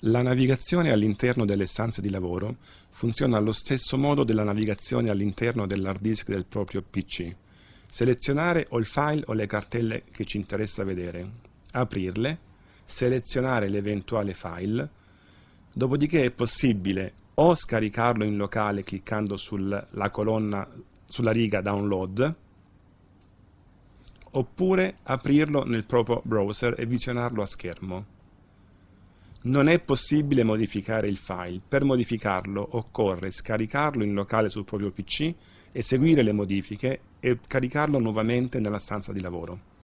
La navigazione all'interno delle stanze di lavoro funziona allo stesso modo della navigazione all'interno dell'hard disk del proprio PC. Selezionare o il file o le cartelle che ci interessa vedere, aprirle, selezionare l'eventuale file, dopodiché è possibile o scaricarlo in locale cliccando sulla colonna, sulla riga download, oppure aprirlo nel proprio browser e visionarlo a schermo. Non è possibile modificare il file, per modificarlo occorre scaricarlo in locale sul proprio PC, eseguire le modifiche e caricarlo nuovamente nella stanza di lavoro.